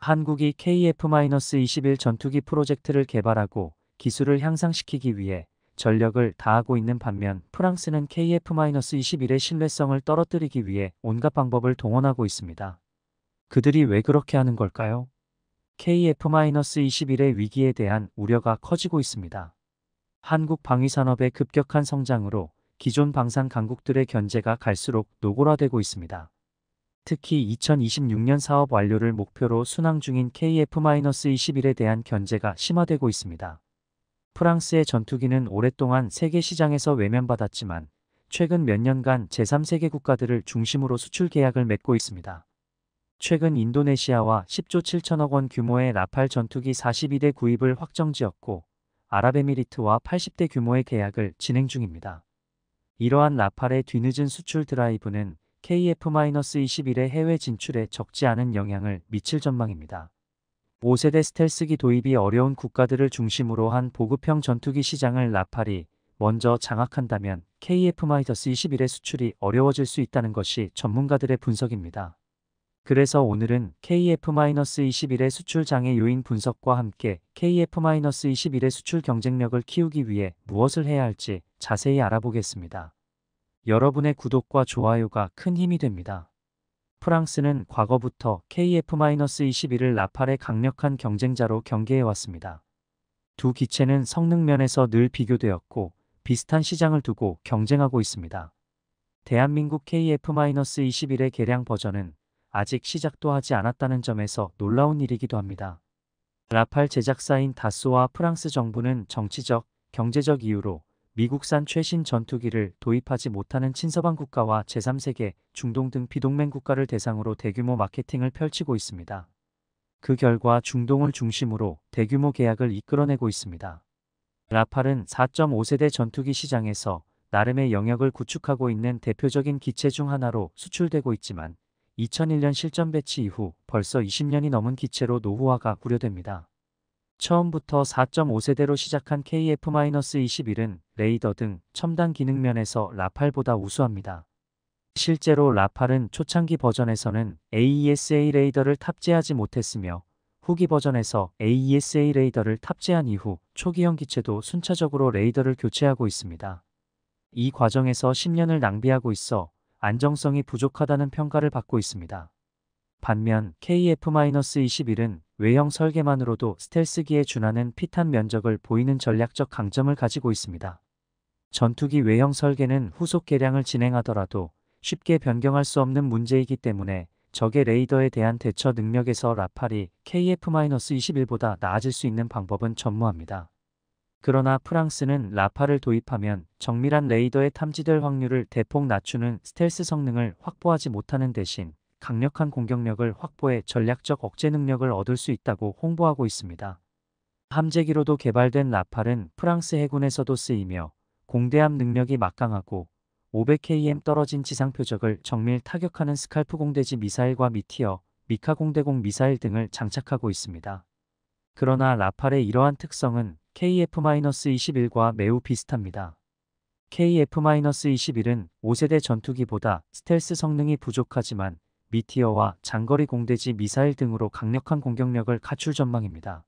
한국이 KF-21 전투기 프로젝트를 개발하고 기술을 향상시키기 위해 전력을 다하고 있는 반면 프랑스는 KF-21의 신뢰성을 떨어뜨리기 위해 온갖 방법을 동원하고 있습니다. 그들이 왜 그렇게 하는 걸까요? KF-21의 위기에 대한 우려가 커지고 있습니다. 한국 방위산업의 급격한 성장으로 기존 방산 강국들의 견제가 갈수록 노골화되고 있습니다. 특히 2026년 사업 완료를 목표로 순항 중인 KF-21에 대한 견제가 심화되고 있습니다. 프랑스의 전투기는 오랫동안 세계 시장에서 외면받았지만 최근 몇 년간 제3세계 국가들을 중심으로 수출 계약을 맺고 있습니다. 최근 인도네시아와 10조 7천억 원 규모의 라팔 전투기 42대 구입을 확정지었고 아랍에미리트와 80대 규모의 계약을 진행 중입니다. 이러한 라팔의 뒤늦은 수출 드라이브는 KF-21의 해외 진출에 적지 않은 영향을 미칠 전망입니다. 5세대 스텔스기 도입이 어려운 국가들을 중심으로 한 보급형 전투기 시장을 나팔이 먼저 장악한다면 KF-21의 수출이 어려워질 수 있다는 것이 전문가들의 분석입니다. 그래서 오늘은 KF-21의 수출 장애 요인 분석과 함께 KF-21의 수출 경쟁력을 키우기 위해 무엇을 해야 할지 자세히 알아보겠습니다. 여러분의 구독과 좋아요가 큰 힘이 됩니다. 프랑스는 과거부터 KF-21을 라팔의 강력한 경쟁자로 경계해왔습니다. 두 기체는 성능 면에서 늘 비교되었고 비슷한 시장을 두고 경쟁하고 있습니다. 대한민국 KF-21의 개량 버전은 아직 시작도 하지 않았다는 점에서 놀라운 일이기도 합니다. 라팔 제작사인 다스와 프랑스 정부는 정치적, 경제적 이유로 미국산 최신 전투기를 도입하지 못하는 친서방 국가와 제3세계, 중동 등 비동맹 국가를 대상으로 대규모 마케팅을 펼치고 있습니다. 그 결과 중동을 중심으로 대규모 계약을 이끌어내고 있습니다. 라팔은 4.5세대 전투기 시장에서 나름의 영역을 구축하고 있는 대표적인 기체 중 하나로 수출되고 있지만 2001년 실전 배치 이후 벌써 20년이 넘은 기체로 노후화가 우려됩니다. 처음부터 4.5세대로 시작한 KF-21은 레이더 등 첨단 기능 면에서 라팔보다 우수합니다. 실제로 라팔은 초창기 버전에서는 AESA e 레이더를 탑재하지 못했으며 후기 버전에서 AESA e 레이더를 탑재한 이후 초기형 기체도 순차적으로 레이더를 교체하고 있습니다. 이 과정에서 10년을 낭비하고 있어 안정성이 부족하다는 평가를 받고 있습니다. 반면 KF-21은 외형 설계만으로도 스텔스기에 준하는 피탄 면적을 보이는 전략적 강점을 가지고 있습니다. 전투기 외형 설계는 후속 개량을 진행하더라도 쉽게 변경할 수 없는 문제이기 때문에 적의 레이더에 대한 대처 능력에서 라팔이 KF-21보다 나아질 수 있는 방법은 전무합니다. 그러나 프랑스는 라팔을 도입하면 정밀한 레이더에 탐지될 확률을 대폭 낮추는 스텔스 성능을 확보하지 못하는 대신 강력한 공격력을 확보해 전략적 억제 능력을 얻을 수 있다고 홍보하고 있습니다. 함재기로도 개발된 라팔은 프랑스 해군에서도 쓰이며 공대함 능력이 막강하고 500km 떨어진 지상 표적을 정밀 타격하는 스칼프 공대지 미사일과 미티어, 미카 공대공 미사일 등을 장착하고 있습니다. 그러나 라팔의 이러한 특성은 KF-21과 매우 비슷합니다. KF-21은 5세대 전투기보다 스텔스 성능이 부족하지만 미티어와 장거리 공대지 미사일 등으로 강력한 공격력을 갖출 전망입니다.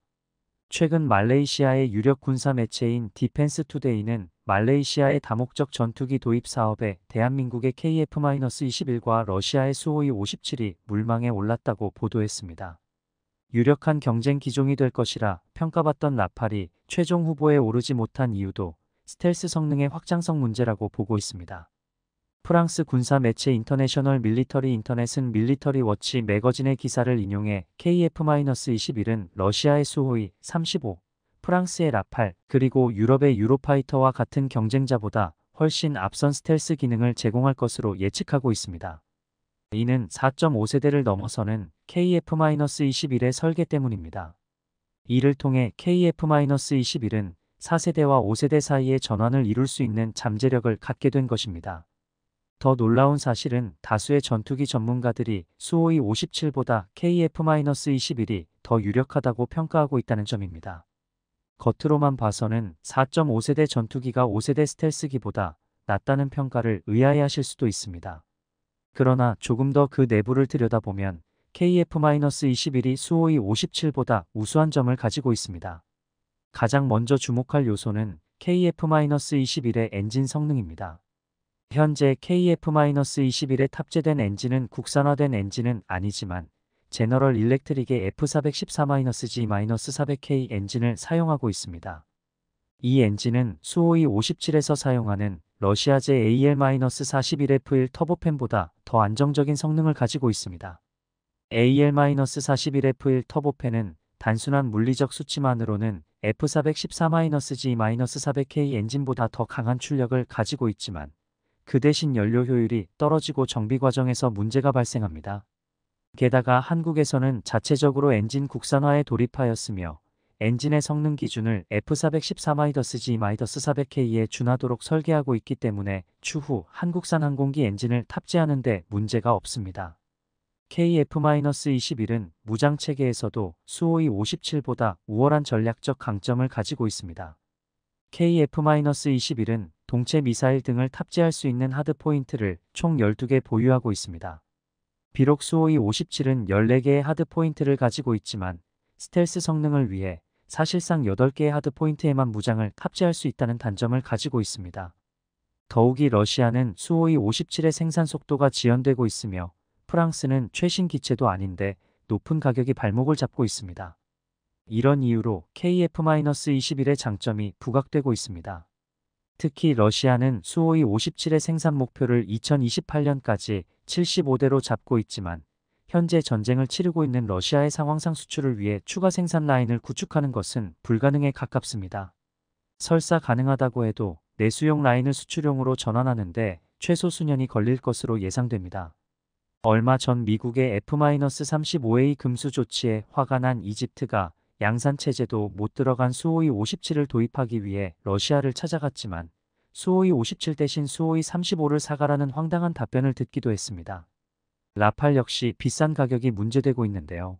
최근 말레이시아의 유력 군사 매체인 디펜스 투데이는 말레이시아의 다목적 전투기 도입 사업에 대한민국의 KF-21과 러시아의 수호이 57이 물망에 올랐다고 보도했습니다. 유력한 경쟁 기종이 될 것이라 평가받던 라팔이 최종 후보에 오르지 못한 이유도 스텔스 성능의 확장성 문제라고 보고 있습니다. 프랑스 군사 매체 인터내셔널 밀리터리 인터넷은 밀리터리 워치 매거진의 기사를 인용해 KF-21은 러시아의 수호이 35, 프랑스의 라팔, 그리고 유럽의 유로파이터와 같은 경쟁자보다 훨씬 앞선 스텔스 기능을 제공할 것으로 예측하고 있습니다. 이는 4.5세대를 넘어서는 KF-21의 설계 때문입니다. 이를 통해 KF-21은 4세대와 5세대 사이의 전환을 이룰 수 있는 잠재력을 갖게 된 것입니다. 더 놀라운 사실은 다수의 전투기 전문가들이 수호이 57보다 KF-21이 더 유력하다고 평가하고 있다는 점입니다. 겉으로만 봐서는 4.5세대 전투기가 5세대 스텔스기보다 낫다는 평가를 의아해하실 수도 있습니다. 그러나 조금 더 그 내부를 들여다보면 KF-21이 수호이 57보다 우수한 점을 가지고 있습니다. 가장 먼저 주목할 요소는 KF-21의 엔진 성능입니다. 현재 KF-21에 탑재된 엔진은 국산화된 엔진은 아니지만 제너럴 일렉트릭의 F414-G-400K 엔진을 사용하고 있습니다. 이 엔진은 수호이 57에서 사용하는 러시아제 AL-41F1 터보팬보다 더 안정적인 성능을 가지고 있습니다. AL-41F1 터보팬은 단순한 물리적 수치만으로는 F414-G-400K 엔진보다 더 강한 출력을 가지고 있지만 그 대신 연료 효율이 떨어지고 정비 과정에서 문제가 발생합니다. 게다가 한국에서는 자체적으로 엔진 국산화에 돌입하였으며 엔진의 성능 기준을 F414-G-400K에 준하도록 설계하고 있기 때문에 추후 한국산 항공기 엔진을 탑재하는데 문제가 없습니다. KF-21은 무장 체계에서도 수호이 57보다 우월한 전략적 강점을 가지고 있습니다. KF-21은 동체 미사일 등을 탑재할 수 있는 하드 포인트를 총 12개 보유하고 있습니다. 비록 수호이 57은 14개의 하드포인트를 가지고 있지만 스텔스 성능을 위해 사실상 8개의 하드포인트에만 무장을 탑재할 수 있다는 단점을 가지고 있습니다. 더욱이 러시아는 수호이 57의 생산 속도가 지연되고 있으며 프랑스는 최신 기체도 아닌데 높은 가격이 발목을 잡고 있습니다. 이런 이유로 KF-21의 장점이 부각되고 있습니다. 특히 러시아는 수호이 57의 생산 목표를 2028년까지 75대로 잡고 있지만 현재 전쟁을 치르고 있는 러시아의 상황상 수출을 위해 추가 생산 라인을 구축하는 것은 불가능에 가깝습니다. 설사 가능하다고 해도 내수용 라인을 수출용으로 전환하는데 최소 수년이 걸릴 것으로 예상됩니다. 얼마 전 미국의 F-35A 금수 조치에 화가 난 이집트가 양산체제도 못 들어간 수호이 57을 도입하기 위해 러시아를 찾아갔지만 수호이 57 대신 수호이 35를 사가라는 황당한 답변을 듣기도 했습니다. 라팔 역시 비싼 가격이 문제되고 있는데요.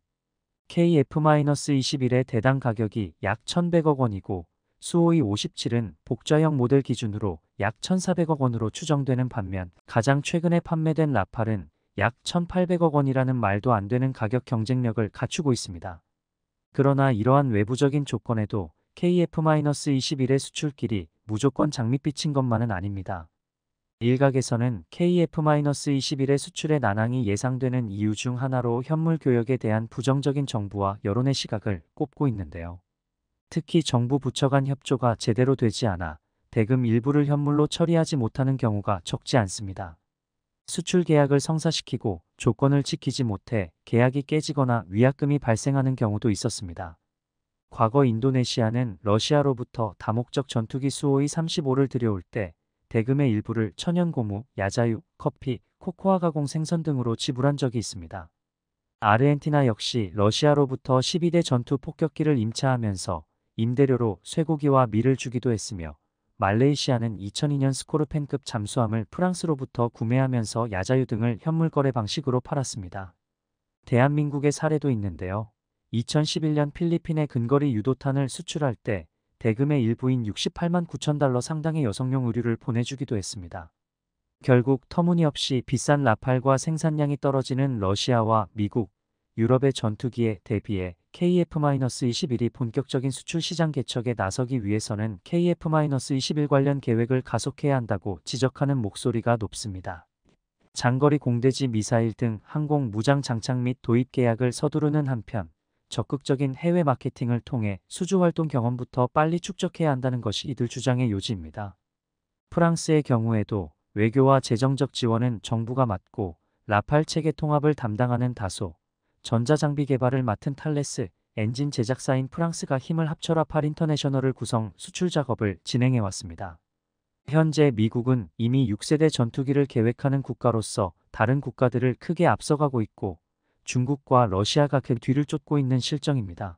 KF-21의 대당 가격이 약 1,100억 원이고 수호이 57은 복좌형 모델 기준으로 약 1,400억 원으로 추정되는 반면 가장 최근에 판매된 라팔은 약 1,800억 원이라는 말도 안 되는 가격 경쟁력을 갖추고 있습니다. 그러나 이러한 외부적인 조건에도 KF-21의 수출길이 무조건 장밋빛인 것만은 아닙니다. 일각에서는 KF-21의 수출의 난항이 예상되는 이유 중 하나로 현물 교역에 대한 부정적인 정부와 여론의 시각을 꼽고 있는데요. 특히 정부 부처 간 협조가 제대로 되지 않아 대금 일부를 현물로 처리하지 못하는 경우가 적지 않습니다. 수출 계약을 성사시키고 조건을 지키지 못해 계약이 깨지거나 위약금이 발생하는 경우도 있었습니다. 과거 인도네시아는 러시아로부터 다목적 전투기 수호의 35를 들여올 때 대금의 일부를 천연고무, 야자유, 커피, 코코아 가공 생선 등으로 지불한 적이 있습니다. 아르헨티나 역시 러시아로부터 12대 전투 폭격기를 임차하면서 임대료로 쇠고기와 밀을 주기도 했으며 말레이시아는 2002년 스코르펜급 잠수함을 프랑스로부터 구매하면서 야자유 등을 현물거래 방식으로 팔았습니다. 대한민국의 사례도 있는데요. 2011년 필리핀에 근거리 유도탄을 수출할 때 대금의 일부인 68만 9천 달러 상당의 여성용 의류를 보내주기도 했습니다. 결국 터무니없이 비싼 라팔과 생산량이 떨어지는 러시아와 미국, 유럽의 전투기에 대비해 KF-21이 본격적인 수출 시장 개척에 나서기 위해서는 KF-21 관련 계획을 가속해야 한다고 지적하는 목소리가 높습니다. 장거리 공대지 미사일 등 항공 무장 장착 및 도입 계약을 서두르는 한편 적극적인 해외 마케팅을 통해 수주 활동 경험부터 빨리 축적해야 한다는 것이 이들 주장의 요지입니다. 프랑스의 경우에도 외교와 재정적 지원은 정부가 맡고 라팔 체계 통합을 담당하는 다소 전자장비 개발을 맡은 탈레스, 엔진 제작사인 프랑스가 힘을 합쳐 라팔 인터내셔널을 구성 수출 작업을 진행해왔습니다. 현재 미국은 이미 6세대 전투기를 계획하는 국가로서 다른 국가들을 크게 앞서가고 있고 중국과 러시아가 그 뒤를 쫓고 있는 실정입니다.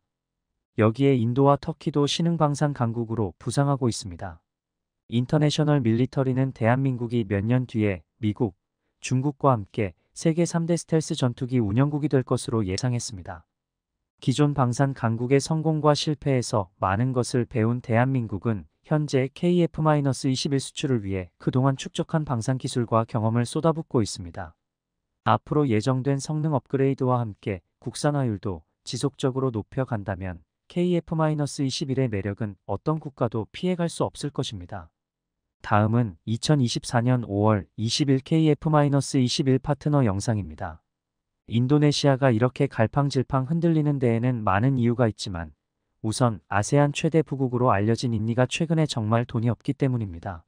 여기에 인도와 터키도 신흥방산 강국으로 부상하고 있습니다. 인터내셔널 밀리터리는 대한민국이 몇 년 뒤에 미국, 중국과 함께 세계 3대 스텔스 전투기 운영국이 될 것으로 예상했습니다. 기존 방산 강국의 성공과 실패에서 많은 것을 배운 대한민국은 현재 KF-21 수출을 위해 그동안 축적한 방산 기술과 경험을 쏟아붓고 있습니다. 앞으로 예정된 성능 업그레이드와 함께 국산화율도 지속적으로 높여간다면 KF-21의 매력은 어떤 국가도 피해갈 수 없을 것입니다. 다음은 2024년 5월 20일 KF-21 파트너 영상입니다. 인도네시아가 이렇게 갈팡질팡 흔들리는 데에는 많은 이유가 있지만 우선 아세안 최대 부국으로 알려진 인니가 최근에 정말 돈이 없기 때문입니다.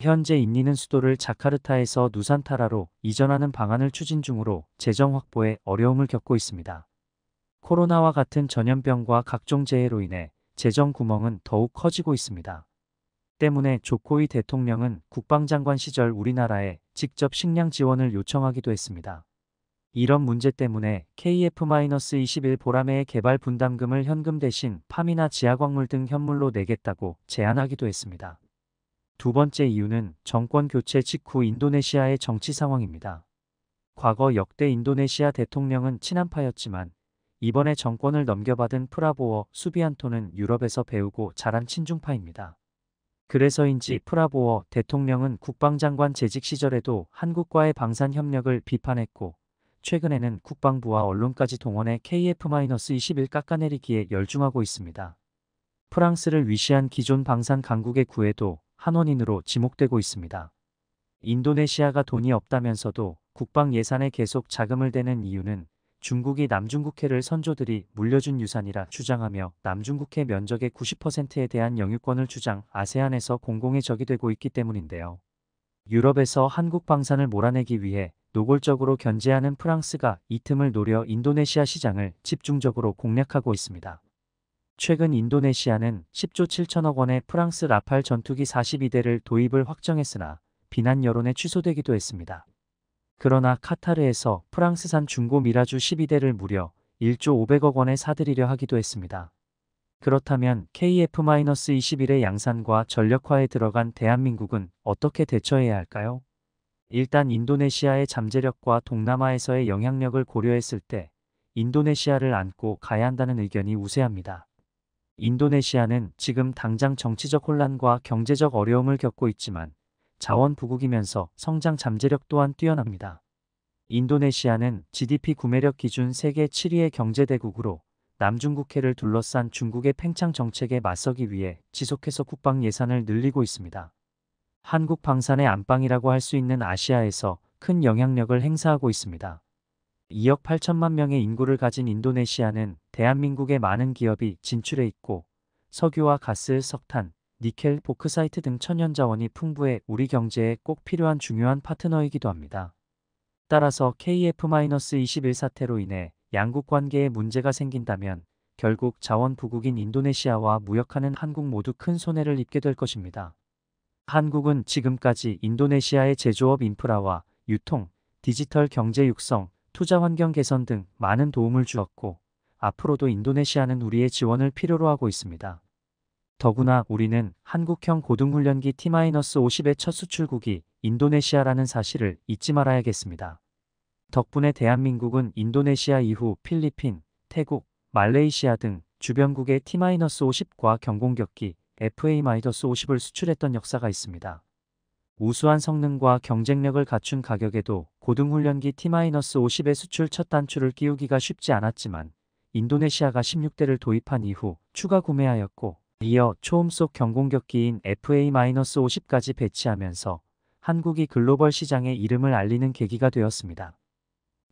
현재 인니는 수도를 자카르타에서 누산타라로 이전하는 방안을 추진 중으로 재정 확보에 어려움을 겪고 있습니다. 코로나와 같은 전염병과 각종 재해로 인해 재정 구멍은 더욱 커지고 있습니다. 때문에 조코이 대통령은 국방장관 시절 우리나라에 직접 식량 지원을 요청하기도 했습니다. 이런 문제 때문에 KF-21 보라매의 개발 분담금을 현금 대신 팜이나 지하광물 등 현물로 내겠다고 제안하기도 했습니다. 두 번째 이유는 정권 교체 직후 인도네시아의 정치 상황입니다. 과거 역대 인도네시아 대통령은 친한파였지만 이번에 정권을 넘겨받은 프라보어 수비안토는 유럽에서 배우고 자란 친중파입니다. 그래서인지 네. 프라보어 대통령은 국방장관 재직 시절에도 한국과의 방산 협력을 비판했고 최근에는 국방부와 언론까지 동원해 KF-21 깎아내리기에 열중하고 있습니다. 프랑스를 위시한 기존 방산 강국의 구애도 한원인으로 지목되고 있습니다. 인도네시아가 돈이 없다면서도 국방 예산에 계속 자금을 대는 이유는 중국이 남중국해를 선조들이 물려준 유산이라 주장하며 남중국해 면적의 90%에 대한 영유권을 주장 아세안에서 공공의 적이 되고 있기 때문인데요. 유럽에서 한국 방산을 몰아내기 위해 노골적으로 견제하는 프랑스가 이 틈을 노려 인도네시아 시장을 집중적으로 공략하고 있습니다. 최근 인도네시아는 10조 7천억 원의 프랑스 라팔 전투기 42대를 도입을 확정했으나 비난 여론에 취소되기도 했습니다. 그러나 카타르에서 프랑스산 중고 미라주 12대를 무려 1조 500억 원에 사들이려 하기도 했습니다. 그렇다면 KF-21의 양산과 전력화에 들어간 대한민국은 어떻게 대처해야 할까요? 일단 인도네시아의 잠재력과 동남아에서의 영향력을 고려했을 때 인도네시아를 안고 가야 한다는 의견이 우세합니다. 인도네시아는 지금 당장 정치적 혼란과 경제적 어려움을 겪고 있지만 자원 부국이면서 성장 잠재력 또한 뛰어납니다. 인도네시아는 GDP 구매력 기준 세계 7위의 경제대국으로 남중국해를 둘러싼 중국의 팽창 정책에 맞서기 위해 지속해서 국방 예산을 늘리고 있습니다. 한국 방산의 안방이라고 할 수 있는 아시아에서 큰 영향력을 행사하고 있습니다. 2억 8천만 명의 인구를 가진 인도네시아는 대한민국의 많은 기업이 진출해 있고 석유와 가스, 석탄, 니켈, 보크사이트 등 천연 자원이 풍부해 우리 경제에 꼭 필요한 중요한 파트너이기도 합니다. 따라서 KF-21 사태로 인해 양국 관계에 문제가 생긴다면 결국 자원 부국인 인도네시아와 무역하는 한국 모두 큰 손해를 입게 될 것입니다. 한국은 지금까지 인도네시아의 제조업 인프라와 유통, 디지털 경제 육성, 투자 환경 개선 등 많은 도움을 주었고 앞으로도 인도네시아는 우리의 지원을 필요로 하고 있습니다. 더구나 우리는 한국형 고등훈련기 T-50의 첫 수출국이 인도네시아라는 사실을 잊지 말아야겠습니다. 덕분에 대한민국은 인도네시아 이후 필리핀, 태국, 말레이시아 등 주변국의 T-50과 경공격기 FA-50을 수출했던 역사가 있습니다. 우수한 성능과 경쟁력을 갖춘 가격에도 고등훈련기 T-50의 수출 첫 단추를 끼우기가 쉽지 않았지만 인도네시아가 16대를 도입한 이후 추가 구매하였고 이어 초음속 경공격기인 FA-50까지 배치하면서 한국이 글로벌 시장에 이름을 알리는 계기가 되었습니다.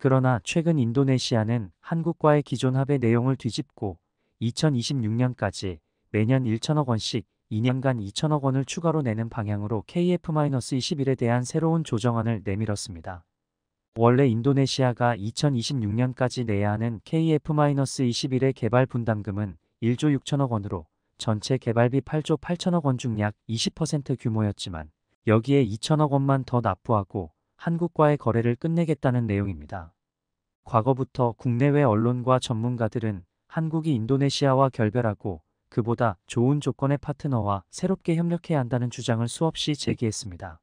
그러나 최근 인도네시아는 한국과의 기존 합의 내용을 뒤집고 2026년까지 매년 1천억 원씩 2년간 2천억 원을 추가로 내는 방향으로 KF-21에 대한 새로운 조정안을 내밀었습니다. 원래 인도네시아가 2026년까지 내야 하는 KF-21의 개발 분담금은 1조 6천억 원으로 전체 개발비 8조 8천억 원 중 약 20% 규모였지만 여기에 2천억 원만 더 납부하고 한국과의 거래를 끝내겠다는 내용입니다. 과거부터 국내외 언론과 전문가들은 한국이 인도네시아와 결별하고 그보다 좋은 조건의 파트너와 새롭게 협력해야 한다는 주장을 수없이 제기했습니다.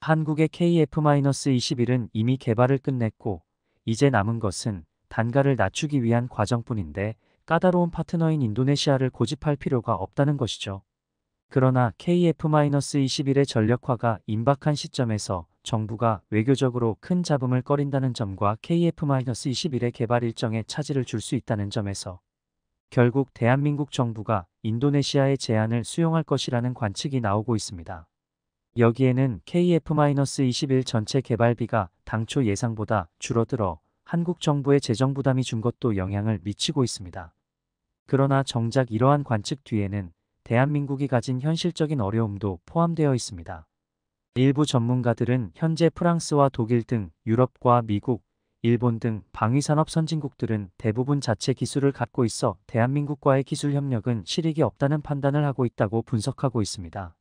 한국의 KF-21은 이미 개발을 끝냈고 이제 남은 것은 단가를 낮추기 위한 과정뿐인데 까다로운 파트너인 인도네시아를 고집할 필요가 없다는 것이죠. 그러나 KF-21의 전력화가 임박한 시점에서 정부가 외교적으로 큰 잡음을 꺼린다는 점과 KF-21의 개발 일정에 차질을 줄 수 있다는 점에서 결국 대한민국 정부가 인도네시아의 제안을 수용할 것이라는 관측이 나오고 있습니다. 여기에는 KF-21 전체 개발비가 당초 예상보다 줄어들어 한국 정부의 재정 부담이 준 것도 영향을 미치고 있습니다. 그러나 정작 이러한 관측 뒤에는 대한민국이 가진 현실적인 어려움도 포함되어 있습니다. 일부 전문가들은 현재 프랑스와 독일 등 유럽과 미국, 일본 등 방위산업 선진국들은 대부분 자체 기술을 갖고 있어 대한민국과의 기술 협력은 실익이 없다는 판단을 하고 있다고 분석하고 있습니다.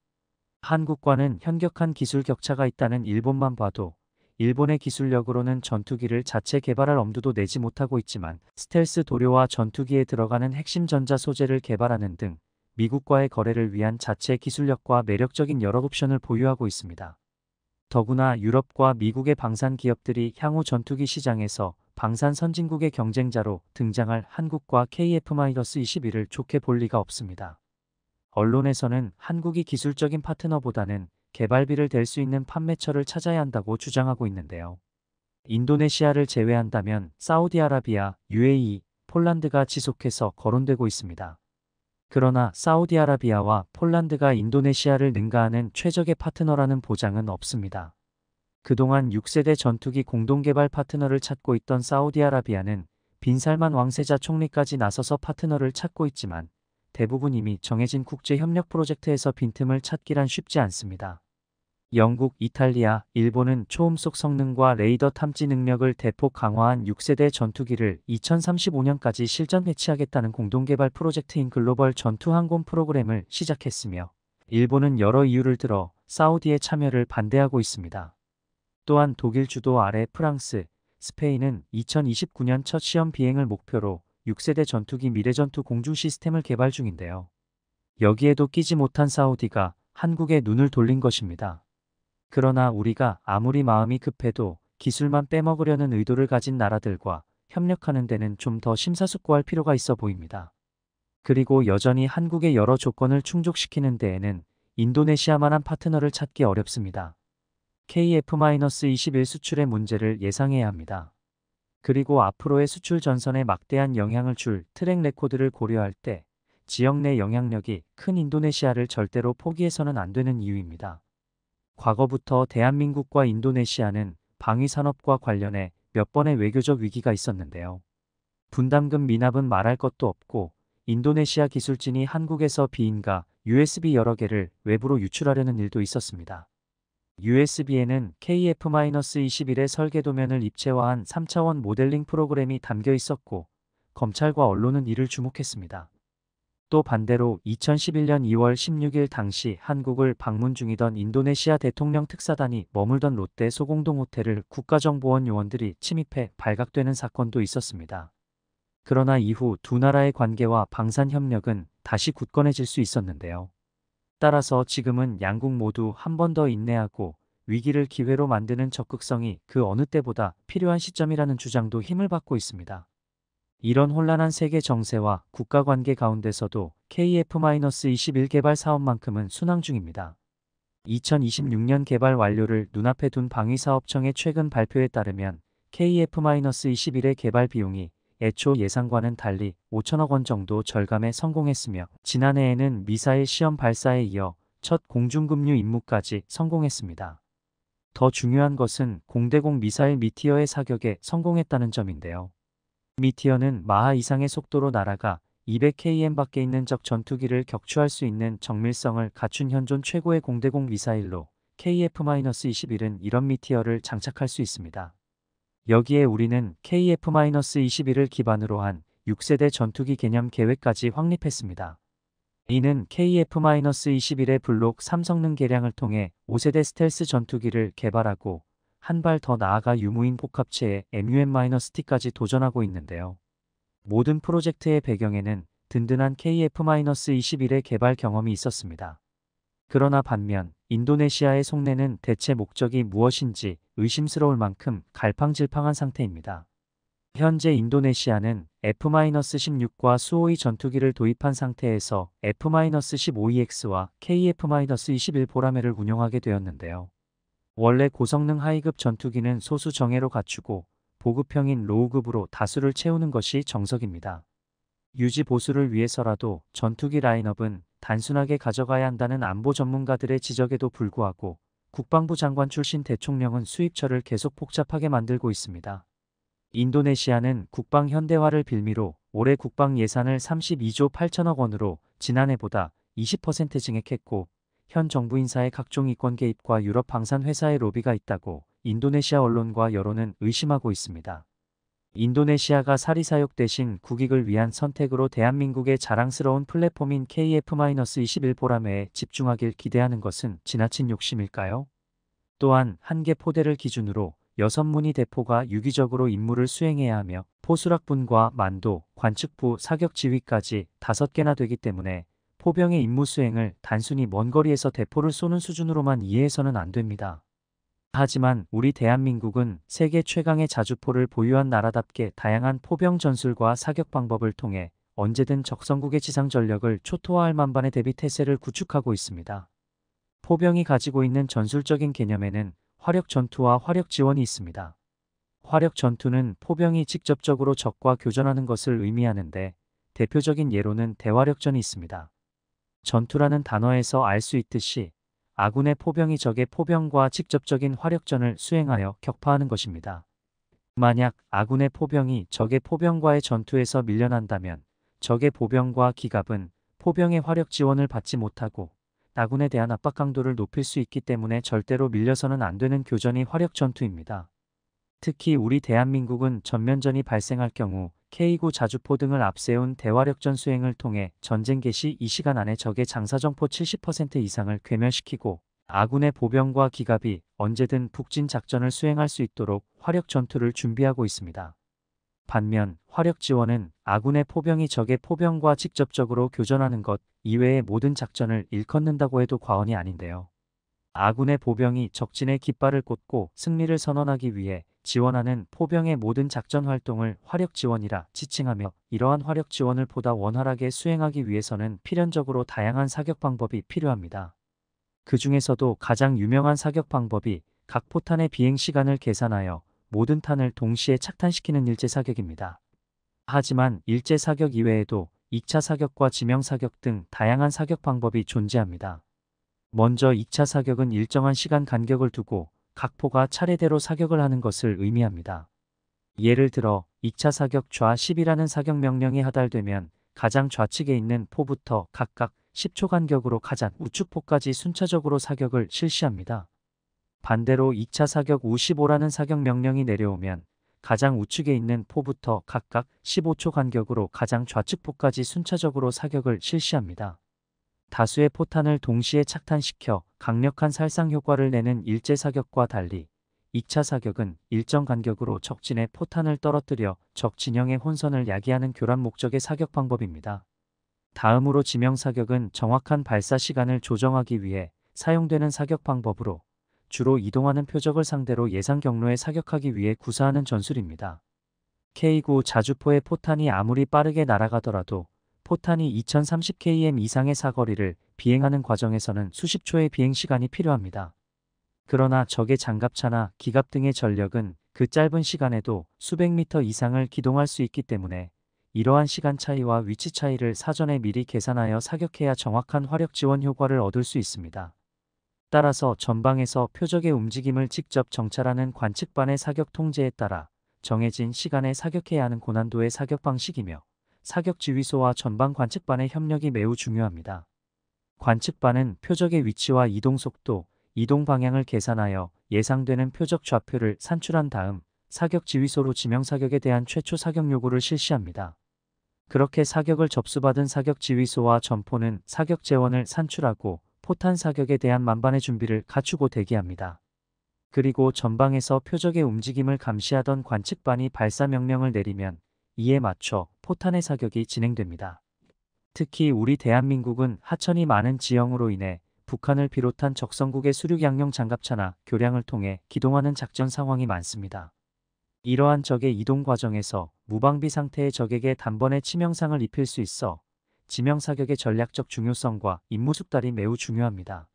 한국과는 현격한 기술 격차가 있다는 일본만 봐도 일본의 기술력으로는 전투기를 자체 개발할 엄두도 내지 못하고 있지만 스텔스 도료와 전투기에 들어가는 핵심 전자 소재를 개발하는 등 미국과의 거래를 위한 자체 기술력과 매력적인 여러 옵션을 보유하고 있습니다. 더구나 유럽과 미국의 방산 기업들이 향후 전투기 시장에서 방산 선진국의 경쟁자로 등장할 한국과 KF-21을 좋게 볼 리가 없습니다. 언론에서는 한국이 기술적인 파트너보다는 개발비를 댈 수 있는 판매처를 찾아야 한다고 주장하고 있는데요. 인도네시아를 제외한다면 사우디아라비아, UAE, 폴란드가 지속해서 거론되고 있습니다. 그러나 사우디아라비아와 폴란드가 인도네시아를 능가하는 최적의 파트너라는 보장은 없습니다. 그동안 6세대 전투기 공동개발 파트너를 찾고 있던 사우디아라비아는 빈살만 왕세자 총리까지 나서서 파트너를 찾고 있지만 대부분 이미 정해진 국제협력 프로젝트에서 빈틈을 찾기란 쉽지 않습니다. 영국, 이탈리아, 일본은 초음속 성능과 레이더 탐지 능력을 대폭 강화한 6세대 전투기를 2035년까지 실전 배치하겠다는 공동개발 프로젝트인 글로벌 전투항공 프로그램을 시작했으며 일본은 여러 이유를 들어 사우디의 참여를 반대하고 있습니다. 또한 독일 주도 아래 프랑스, 스페인은 2029년 첫 시험 비행을 목표로 6세대 전투기 미래전투 공중 시스템을 개발 중인데요. 여기에도 끼지 못한 사우디가 한국에 눈을 돌린 것입니다. 그러나 우리가 아무리 마음이 급해도 기술만 빼먹으려는 의도를 가진 나라들과 협력하는 데는 좀 더 심사숙고할 필요가 있어 보입니다. 그리고 여전히 한국의 여러 조건을 충족시키는 데에는 인도네시아만한 파트너를 찾기 어렵습니다. KF-21 수출의 문제를 예상해야 합니다. 그리고 앞으로의 수출 전선에 막대한 영향을 줄 트랙 레코드를 고려할 때 지역 내 영향력이 큰 인도네시아를 절대로 포기해서는 안 되는 이유입니다. 과거부터 대한민국과 인도네시아는 방위산업과 관련해 몇 번의 외교적 위기가 있었는데요. 분담금 미납은 말할 것도 없고 인도네시아 기술진이 한국에서 비인가 USB 여러 개를 외부로 유출하려는 일도 있었습니다. USB에는 KF-21의 설계도면을 입체화한 3차원 모델링 프로그램이 담겨 있었고 검찰과 언론은 이를 주목했습니다. 또 반대로 2011년 2월 16일 당시 한국을 방문 중이던 인도네시아 대통령 특사단이 머물던 롯데 소공동 호텔을 국가정보원 요원들이 침입해 발각되는 사건도 있었습니다. 그러나 이후 두 나라의 관계와 방산 협력은 다시 굳건해질 수 있었는데요. 따라서 지금은 양국 모두 한 번 더 인내하고 위기를 기회로 만드는 적극성이 그 어느 때보다 필요한 시점이라는 주장도 힘을 받고 있습니다. 이런 혼란한 세계 정세와 국가 관계 가운데서도 KF-21 개발 사업만큼은 순항 중입니다. 2026년 개발 완료를 눈앞에 둔 방위사업청의 최근 발표에 따르면 KF-21의 개발 비용이 애초 예상과는 달리 5천억 원 정도 절감에 성공했으며 지난해에는 미사일 시험 발사에 이어 첫 공중급류 임무까지 성공했습니다. 더 중요한 것은 공대공 미사일 미티어의 사격에 성공했다는 점인데요. 미티어는 마하 이상의 속도로 날아가 200km 밖에 있는 적 전투기를 격추할 수 있는 정밀성을 갖춘 현존 최고의 공대공 미사일로 KF-21은 이런 미티어를 장착할 수 있습니다. 여기에 우리는 KF-21을 기반으로 한 6세대 전투기 개념 계획까지 확립했습니다. 이는 KF-21의 블록 3성능 개량을 통해 5세대 스텔스 전투기를 개발하고 한발더 나아가 유무인 복합체에 MUN-T까지 도전하고 있는데요. 모든 프로젝트의 배경에는 든든한 KF-21의 개발 경험이 있었습니다. 그러나 반면 인도네시아의 속내는 대체 목적이 무엇인지 의심스러울 만큼 갈팡질팡한 상태입니다. 현재 인도네시아는 F-16과 수호의 전투기를 도입한 상태에서 F-15EX와 KF-21 보라매를 운영하게 되었는데요. 원래 고성능 하위급 전투기는 소수 정예로 갖추고 보급형인 로우급으로 다수를 채우는 것이 정석입니다. 유지 보수를 위해서라도 전투기 라인업은 단순하게 가져가야 한다는 안보 전문가들의 지적에도 불구하고 국방부 장관 출신 대통령은 수입처를 계속 복잡하게 만들고 있습니다. 인도네시아는 국방 현대화를 빌미로 올해 국방 예산을 32조 8천억 원으로 지난해보다 20% 증액했고 현 정부 인사의 각종 이권 개입과 유럽 방산 회사의 로비가 있다고 인도네시아 언론과 여론은 의심하고 있습니다. 인도네시아가 사리사욕 대신 국익을 위한 선택으로 대한민국의 자랑스러운 플랫폼인 KF-21 보람회에 집중하길 기대하는 것은 지나친 욕심일까요? 또한 한 개 포대를 기준으로 여섯 무늬 대포가 유기적으로 임무를 수행해야 하며 포수락분과 만도, 관측부, 사격 지휘까지 다섯 개나 되기 때문에 포병의 임무 수행을 단순히 먼 거리에서 대포를 쏘는 수준으로만 이해해서는 안 됩니다. 하지만 우리 대한민국은 세계 최강의 자주포를 보유한 나라답게 다양한 포병 전술과 사격 방법을 통해 언제든 적성국의 지상 전력을 초토화할 만반의 대비 태세를 구축하고 있습니다. 포병이 가지고 있는 전술적인 개념에는 화력 전투와 화력 지원이 있습니다. 화력 전투는 포병이 직접적으로 적과 교전하는 것을 의미하는데 대표적인 예로는 대화력전이 있습니다. 전투라는 단어에서 알 수 있듯이 아군의 포병이 적의 포병과 직접적인 화력전을 수행하여 격파하는 것입니다. 만약 아군의 포병이 적의 포병과의 전투에서 밀려난다면 적의 보병과 기갑은 포병의 화력 지원을 받지 못하고 아군에 대한 압박 강도를 높일 수 있기 때문에 절대로 밀려서는 안 되는 교전이 화력 전투입니다. 특히 우리 대한민국은 전면전이 발생할 경우 K구 자주포 등을 앞세운 대화력전 수행을 통해 전쟁 개시 2시간 안에 적의 장사정포 70% 이상을 괴멸시키고 아군의 보병과 기갑이 언제든 북진 작전을 수행할 수 있도록 화력 전투를 준비하고 있습니다. 반면 화력 지원은 아군의 포병이 적의 포병과 직접적으로 교전하는 것 이외의 모든 작전을 일컫는다고 해도 과언이 아닌데요. 아군의 보병이 적진의 깃발을 꽂고 승리를 선언하기 위해 지원하는 포병의 모든 작전 활동을 화력 지원이라 지칭하며 이러한 화력 지원을 보다 원활하게 수행하기 위해서는 필연적으로 다양한 사격 방법이 필요합니다. 그 중에서도 가장 유명한 사격 방법이 각 포탄의 비행 시간을 계산하여 모든 탄을 동시에 착탄시키는 일제 사격입니다. 하지만 일제 사격 이외에도 2차 사격과 지명 사격 등 다양한 사격 방법이 존재합니다. 먼저 2차 사격은 일정한 시간 간격을 두고 각포가 차례대로 사격을 하는 것을 의미합니다. 예를 들어 2차 사격 좌 10이라는 사격 명령이 하달되면 가장 좌측에 있는 포부터 각각 10초 간격으로 가장 우측포까지 순차적으로 사격을 실시합니다. 반대로 2차 사격 5 5라는 사격 명령이 내려오면 가장 우측에 있는 포부터 각각 15초 간격으로 가장 좌측포까지 순차적으로 사격을 실시합니다. 다수의 포탄을 동시에 착탄시켜 강력한 살상 효과를 내는 일제 사격과 달리 2차 사격은 일정 간격으로 적진의 포탄을 떨어뜨려 적 진영의 혼선을 야기하는 교란 목적의 사격 방법입니다. 다음으로 지명 사격은 정확한 발사 시간을 조정하기 위해 사용되는 사격 방법으로 주로 이동하는 표적을 상대로 예상 경로에 사격하기 위해 구사하는 전술입니다. K9 자주포의 포탄이 아무리 빠르게 날아가더라도 포탄이 2030km 이상의 사거리를 비행하는 과정에서는 수십 초의 비행 시간이 필요합니다. 그러나 적의 장갑차나 기갑 등의 전력은 그 짧은 시간에도 수백 미터 이상을 기동할 수 있기 때문에 이러한 시간 차이와 위치 차이를 사전에 미리 계산하여 사격해야 정확한 화력 지원 효과를 얻을 수 있습니다. 따라서 전방에서 표적의 움직임을 직접 정찰하는 관측반의 사격 통제에 따라 정해진 시간에 사격해야 하는 고난도의 사격 방식이며 사격지휘소와 전방관측반의 협력이 매우 중요합니다. 관측반은 표적의 위치와 이동속도, 이동방향을 계산하여 예상되는 표적 좌표를 산출한 다음 사격지휘소로 지명사격에 대한 최초 사격 요구를 실시합니다. 그렇게 사격을 접수받은 사격지휘소와 점포는 사격 재원을 산출하고 포탄 사격에 대한 만반의 준비를 갖추고 대기합니다. 그리고 전방에서 표적의 움직임을 감시하던 관측반이 발사 명령을 내리면 이에 맞춰 포탄의 사격이 진행됩니다. 특히 우리 대한민국은 하천이 많은 지형으로 인해 북한을 비롯한 적성국의 수륙 양용 장갑차나 교량을 통해 기동하는 작전 상황이 많습니다. 이러한 적의 이동 과정에서 무방비 상태의 적에게 단번에 치명상을 입힐 수 있어 지명사격의 전략적 중요성과 임무 숙달이 매우 중요합니다.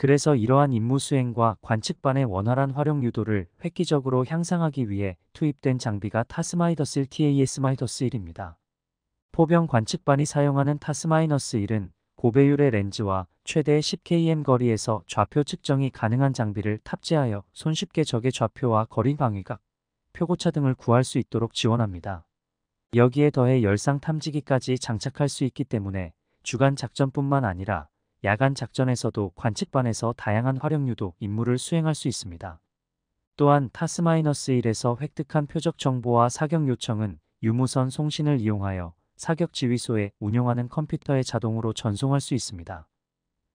그래서 이러한 임무 수행과 관측반의 원활한 활용 유도를 획기적으로 향상하기 위해 투입된 장비가 타스마이더스 t a s 1입니다 포병 관측반이 사용하는 타스마이너스1은 고배율의 렌즈와 최대 10km 거리에서 좌표 측정이 가능한 장비를 탑재하여 손쉽게 적의 좌표와 거리 방위각, 표고차 등을 구할 수 있도록 지원합니다. 여기에 더해 열상 탐지기까지 장착할 수 있기 때문에 주간 작전뿐만 아니라 야간 작전에서도 관측반에서 다양한 활용유도 임무를 수행할 수 있습니다. 또한 타스마이너스1에서 획득한 표적 정보와 사격 요청은 유무선 송신을 이용하여 사격 지휘소에 운영하는 컴퓨터에 자동으로 전송할 수 있습니다.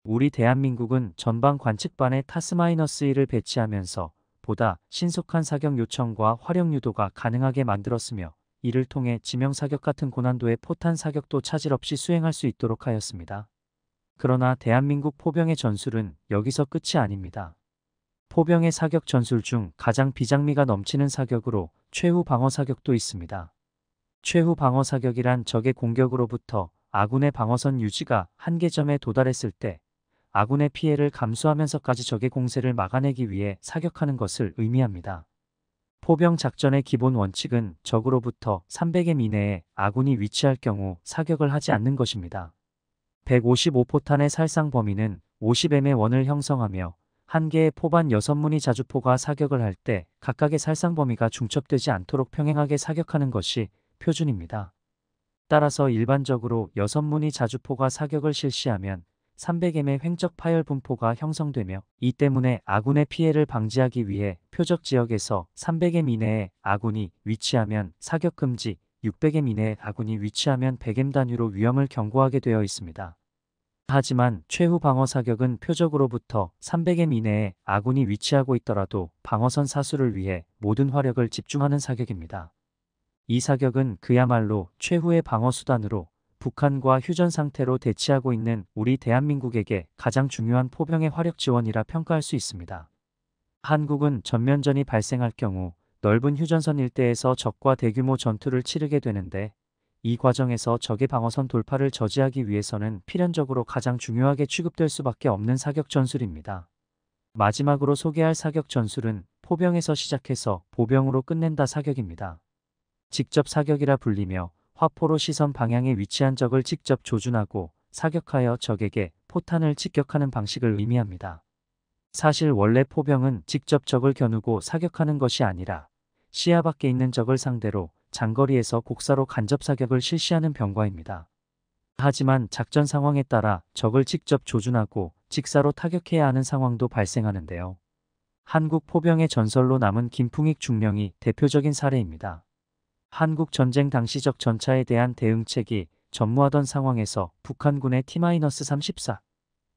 우리 대한민국은 전방 관측반에 타스마이너스1을 배치하면서 보다 신속한 사격 요청과 활용 유도가 가능하게 만들었으며 이를 통해 지명 사격 같은 고난도의 포탄 사격도 차질 없이 수행할 수 있도록 하였습니다. 그러나 대한민국 포병의 전술은 여기서 끝이 아닙니다. 포병의 사격 전술 중 가장 비장미가 넘치는 사격으로 최후 방어 사격도 있습니다. 최후 방어 사격이란 적의 공격으로부터 아군의 방어선 유지가 한계점에 도달했을 때 아군의 피해를 감수하면서까지 적의 공세를 막아내기 위해 사격하는 것을 의미합니다. 포병 작전의 기본 원칙은 적으로부터 300m 이내에 아군이 위치할 경우 사격을 하지 않는 것입니다. 155포탄의 살상 범위는 50m의 원을 형성하며 한 개의 포반 6문이 자주포가 사격을 할 때 각각의 살상 범위가 중첩되지 않도록 평행하게 사격하는 것이 표준입니다. 따라서 일반적으로 6문이 자주포가 사격을 실시하면 300M의 횡적 파열 분포가 형성되며 이 때문에 아군의 피해를 방지하기 위해 표적 지역에서 300M 이내에 아군이 위치하면 사격 금지, 600m 이내 아군이 위치하면 100m 단위로 위험을 경고하게 되어 있습니다. 하지만 최후 방어 사격은 표적으로부터 300m 이내에 아군이 위치하고 있더라도 방어선 사수를 위해 모든 화력을 집중하는 사격입니다. 이 사격은 그야말로 최후의 방어 수단으로 북한과 휴전 상태로 대치하고 있는 우리 대한민국에게 가장 중요한 포병의 화력 지원이라 평가할 수 있습니다. 한국은 전면전이 발생할 경우 넓은 휴전선 일대에서 적과 대규모 전투를 치르게 되는데 이 과정에서 적의 방어선 돌파를 저지하기 위해서는 필연적으로 가장 중요하게 취급될 수밖에 없는 사격 전술입니다. 마지막으로 소개할 사격 전술은 포병에서 시작해서 보병으로 끝낸다 사격입니다. 직접 사격이라 불리며 화포로 시선 방향에 위치한 적을 직접 조준하고 사격하여 적에게 포탄을 직격하는 방식을 의미합니다. 사실 원래 포병은 직접 적을 겨누고 사격하는 것이 아니라 시야 밖에 있는 적을 상대로 장거리에서 곡사로 간접사격을 실시하는 병과입니다. 하지만 작전 상황에 따라 적을 직접 조준하고 직사로 타격해야 하는 상황도 발생하는데요. 한국 포병의 전설로 남은 김풍익 중령이 대표적인 사례입니다. 한국 전쟁 당시적 전차에 대한 대응책이 전무하던 상황에서 북한군의 T-34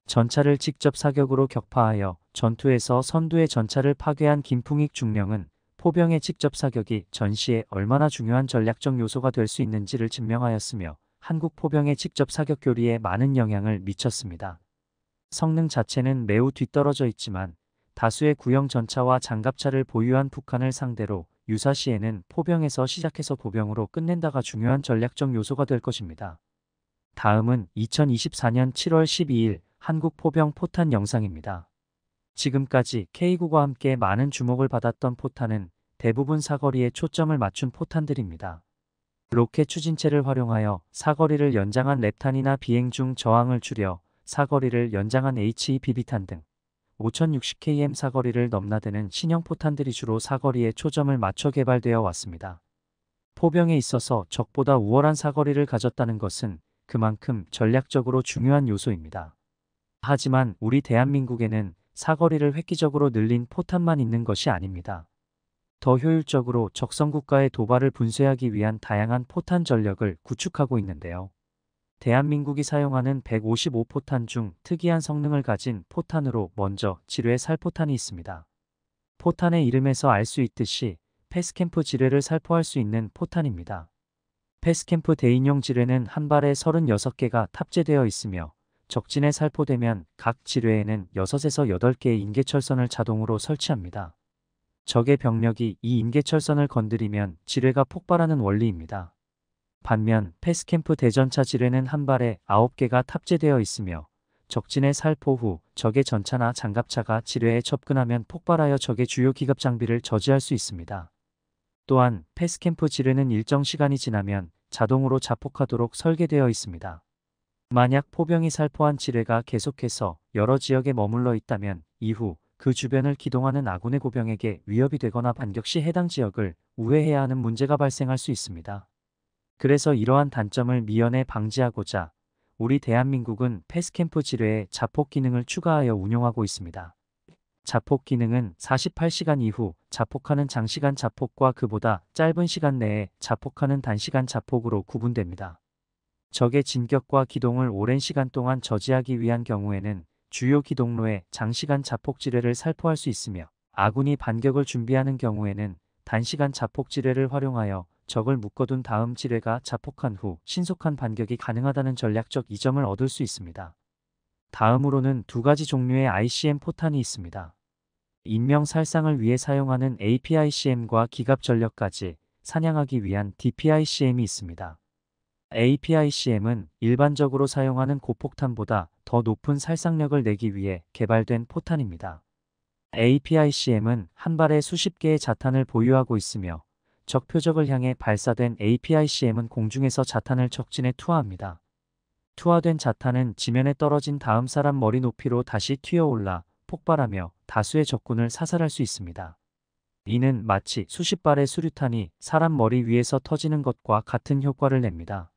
전차를 직접 사격으로 격파하여 전투에서 선두의 전차를 파괴한 김풍익 중령은 포병의 직접 사격이 전시에 얼마나 중요한 전략적 요소가 될 수 있는지를 증명하였으며 한국 포병의 직접 사격 교리에 많은 영향을 미쳤습니다. 성능 자체는 매우 뒤떨어져 있지만 다수의 구형 전차와 장갑차를 보유한 북한을 상대로 유사시에는 포병에서 시작해서 보병으로 끝낸다가 중요한 전략적 요소가 될 것입니다. 다음은 2024년 7월 12일 한국 포병 포탄 영상입니다. 지금까지 K구가 함께 많은 주목을 받았던 포탄은 대부분 사거리에 초점을 맞춘 포탄들입니다. 로켓 추진체를 활용하여 사거리를 연장한 랩탄이나 비행 중 저항을 줄여 사거리를 연장한 HEBB탄 등 5060km 사거리를 넘나드는 신형 포탄들이 주로 사거리에 초점을 맞춰 개발되어 왔습니다. 포병에 있어서 적보다 우월한 사거리를 가졌다는 것은 그만큼 전략적으로 중요한 요소입니다. 하지만 우리 대한민국에는 사거리를 획기적으로 늘린 포탄만 있는 것이 아닙니다. 더 효율적으로 적성국가의 도발을 분쇄하기 위한 다양한 포탄 전력을 구축하고 있는데요. 대한민국이 사용하는 155포탄 중 특이한 성능을 가진 포탄으로 먼저 지뢰 살포탄이 있습니다. 포탄의 이름에서 알 수 있듯이 패스캠프 지뢰를 살포할 수 있는 포탄입니다. 패스캠프 대인용 지뢰는 한 발에 36개가 탑재되어 있으며 적진에 살포되면 각 지뢰에는 6에서 8개의 인계철선을 자동으로 설치합니다. 적의 병력이 이 임계철선을 건드리면 지뢰가 폭발하는 원리입니다. 반면 패스캠프 대전차 지뢰는 한 발에 9개가 탑재되어 있으며 적진의 살포 후 적의 전차나 장갑차가 지뢰에 접근하면 폭발하여 적의 주요 기갑 장비를 저지할 수 있습니다. 또한 패스캠프 지뢰는 일정 시간이 지나면 자동으로 자폭하도록 설계되어 있습니다. 만약 포병이 살포한 지뢰가 계속해서 여러 지역에 머물러 있다면 이후 그 주변을 기동하는 아군의 고병에게 위협이 되거나 반격시 해당 지역을 우회해야 하는 문제가 발생할 수 있습니다. 그래서 이러한 단점을 미연에 방지하고자 우리 대한민국은 패스캠프 지뢰에 자폭 기능을 추가하여 운용하고 있습니다. 자폭 기능은 48시간 이후 자폭하는 장시간 자폭과 그보다 짧은 시간 내에 자폭하는 단시간 자폭으로 구분됩니다. 적의 진격과 기동을 오랜 시간 동안 저지하기 위한 경우에는 주요 기동로에 장시간 자폭지뢰를 살포할 수 있으며 아군이 반격을 준비하는 경우에는 단시간 자폭지뢰를 활용하여 적을 묶어둔 다음 지뢰가 자폭한 후 신속한 반격이 가능하다는 전략적 이점을 얻을 수 있습니다. 다음으로는 두 가지 종류의 ICM 포탄이 있습니다. 인명 살상을 위해 사용하는 APICM과 기갑 전력까지 사냥하기 위한 DPICM이 있습니다. APICM은 일반적으로 사용하는 고폭탄보다 더 높은 살상력을 내기 위해 개발된 포탄입니다. APICM은 한 발에 수십 개의 자탄을 보유하고 있으며 적 표적을 향해 발사된 APICM은 공중에서 자탄을 적진에 투하합니다. 투하된 자탄은 지면에 떨어진 다음 사람 머리 높이로 다시 튀어올라 폭발하며 다수의 적군을 사살할 수 있습니다. 이는 마치 수십 발의 수류탄이 사람 머리 위에서 터지는 것과 같은 효과를 냅니다.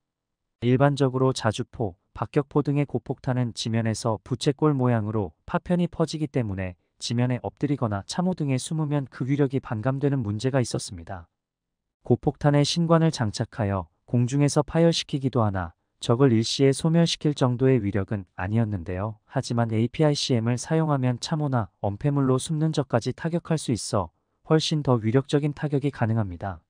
일반적으로 자주포, 박격포 등의 고폭탄은 지면에서 부채꼴 모양으로 파편이 퍼지기 때문에 지면에 엎드리거나 참호 등에 숨으면 그 위력이 반감되는 문제가 있었습니다. 고폭탄의 신관을 장착하여 공중에서 파열시키기도 하나 적을 일시에 소멸시킬 정도의 위력은 아니었는데요. 하지만 APICM을 사용하면 참호나 엄폐물로 숨는 적까지 타격할 수 있어 훨씬 더 위력적인 타격이 가능합니다.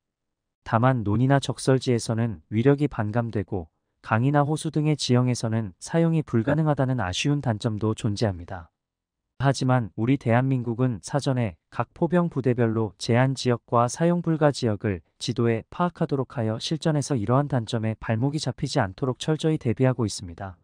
다만 논이나 적설지에서는 위력이 반감되고 강이나 호수 등의 지형에서는 사용이 네. 불가능하다는 아쉬운 단점도 존재합니다. 하지만 우리 대한민국은 사전에 각 포병 부대별로 제한 지역과 사용 불가 지역을 지도에 파악하도록 하여 실전에서 이러한 단점에 발목이 잡히지 않도록 철저히 대비하고 있습니다.